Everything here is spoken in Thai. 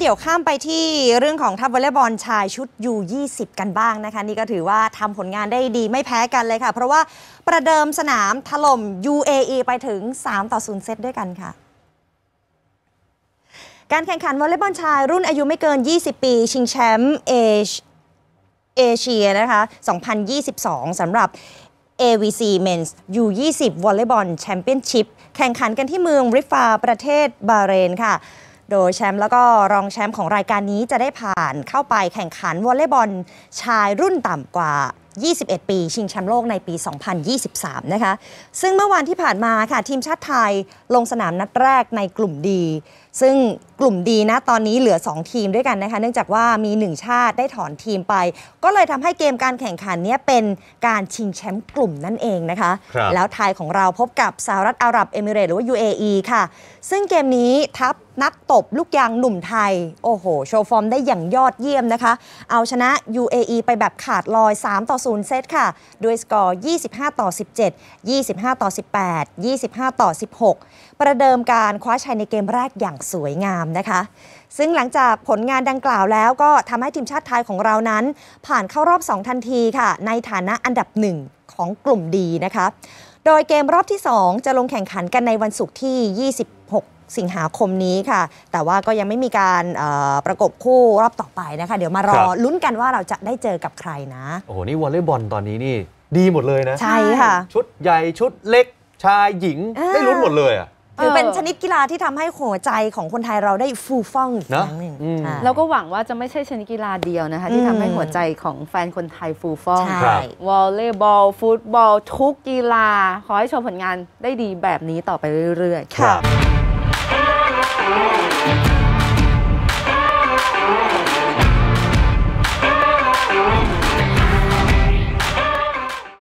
เดี๋ยวข้ามไปที่เรื่องของทัพวอลเลย์บอลชายชุด U20 กันบ้างนะคะ นี่ก็ถือว่าทำผลงานได้ดีไม่แพ้กันเลยค่ะ เพราะว่าประเดิมสนามถล่ม UAE ไปถึง 3 ต่อ0เซตด้วยกันค่ะ การแข่งขันวอลเลย์บอลชายรุ่นอายุไม่เกิน 20 ปี ชิงแชมป์เอเชียนะคะ 2022สำหรับ AVC Men's U20 วอลเล y b บอลแชมเปี้ยนชิพแข่งขันกันที่เมืองริฟาประเทศบาเรนค่ะโดยแชมป์แล้วก็รองแชมป์ของรายการนี้จะได้ผ่านเข้าไปแข่งขันวอลเลย์บอลชายรุ่นต่ำกว่า 21 ปี ชิงแชมป์โลกในปี 2023 นะคะ ซึ่งเมื่อวานที่ผ่านมาค่ะทีมชาติไทยลงสนามนัดแรกในกลุ่มดีซึ่งกลุ่มดีนะตอนนี้เหลือ 2 ทีมด้วยกันนะคะ เนื่องจากว่ามี 1 ชาติได้ถอนทีมไป ก็เลยทำให้เกมการแข่งขันนี้เป็นการชิงแชมป์กลุ่มนั่นเองนะคะคแล้วไทยของเราพบกับสหรัฐอาหรับเอมิเรต หรือว่า UAE ค่ะ ซึ่งเกมนี้ทัพนักตบลูกยางหนุ่มไทย โอ้โห โชว์ฟอร์มได้อย่างยอดเยี่ยมนะคะ เอาชนะ UAE ไปแบบขาดลอย3ต่อ0เซตค่ะด้วยสกอร์25ต่อ17 25ต่อ18 25ต่อ16ประเดิมการคว้าชัยในเกมแรกอย่างสวยงามนะคะ ซึ่งหลังจากผลงานดังกล่าวแล้วก็ทำให้ทีมชาติไทยของเรานั้น ผ่านเข้ารอบ 2 ทันทีค่ะ ในฐานะอันดับหนึ่งของกลุ่มดีนะคะโดยเกมรอบที่ 2 จะลงแข่งขันกันในวันศุกร์ที่ 26 สิงหาคมนี้ค่ะ แต่ว่าก็ยังไม่มีการประกบคู่รอบต่อไปนะคะเดี๋ยวมารอลุ้นกันว่าเราจะได้เจอกับใครนะโอ้โห นี่วอลเลย์บอลตอนนี้นี่ดีหมดเลยนะใช่ค่ะชุดใหญ่ชุดเล็กชายหญิงได้ลุ้นหมดเลยอะถือเป็นชนิดกีฬาที่ทำให้หัวใจของคนไทยเราได้ฟูฟ่องอีกครั้งหนึ่งเราแล้วก็หวังว่าจะไม่ใช่ชนิดกีฬาเดียวนะคะที่ทำให้หัวใจของแฟนคนไทยฟูฟ่องวอลเลย์บอลฟุตบอล ทุกกีฬาขอให้ชมผลงานได้ดีแบบนี้ต่อไปเรื่อย ๆครั